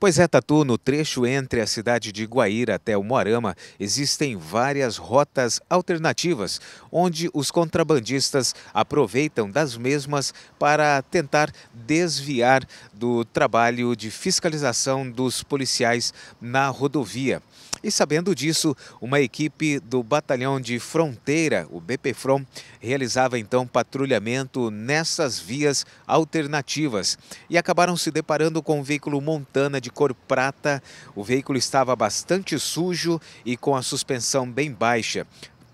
Pois é, Tatu, no trecho entre a cidade de Guaíra até o Moarama, existem várias rotas alternativas, onde os contrabandistas aproveitam das mesmas para tentar desviar do trabalho de fiscalização dos policiais na rodovia. E sabendo disso, uma equipe do Batalhão de Fronteira, o BPFROM, realizava então patrulhamento nessas vias alternativas e acabaram se deparando com um veículo Montana de de cor prata. O veículo estava bastante sujo e com a suspensão bem baixa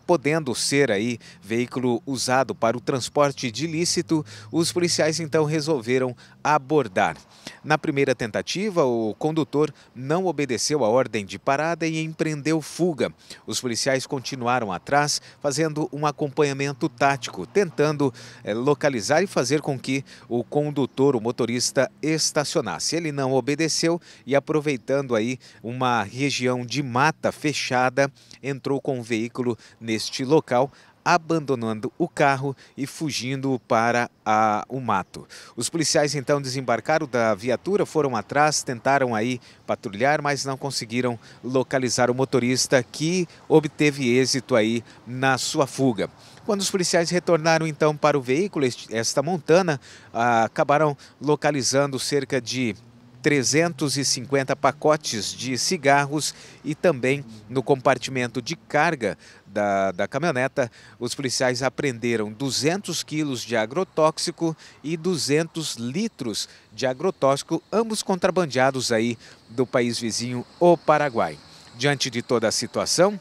podendo ser aí veículo usado para o transporte de ilícito, os policiais então resolveram abordar. Na primeira tentativa, o condutor não obedeceu a ordem de parada e empreendeu fuga. Os policiais continuaram atrás, fazendo um acompanhamento tático, tentando eh, localizar e fazer com que o condutor, o motorista, estacionasse. Ele não obedeceu e aproveitando aí uma região de mata fechada, entrou com o veículo nesse este local, abandonando o carro e fugindo para a, o mato. Os policiais então desembarcaram da viatura, foram atrás, tentaram aí patrulhar, mas não conseguiram localizar o motorista que obteve êxito aí na sua fuga. Quando os policiais retornaram então para o veículo, esta montana, ah, acabaram localizando cerca de 350 pacotes de cigarros e também no compartimento de carga da, da caminhoneta, os policiais apreenderam 200 quilos de agrotóxico e 200 litros de agrotóxico, ambos contrabandeados aí do país vizinho, o Paraguai. Diante de toda a situação,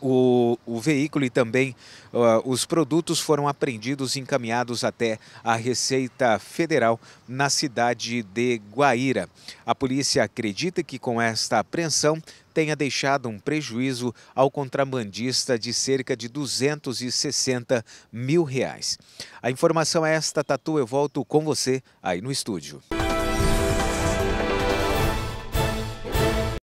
o, o, veículo e também uh, os produtos foram apreendidos e encaminhados até a Receita Federal na cidade de Guaíra. A polícia acredita que com esta apreensão tenha deixado um prejuízo ao contrabandista de cerca de 260 mil reais. A informação é esta, Tatu. Eu volto com você aí no estúdio.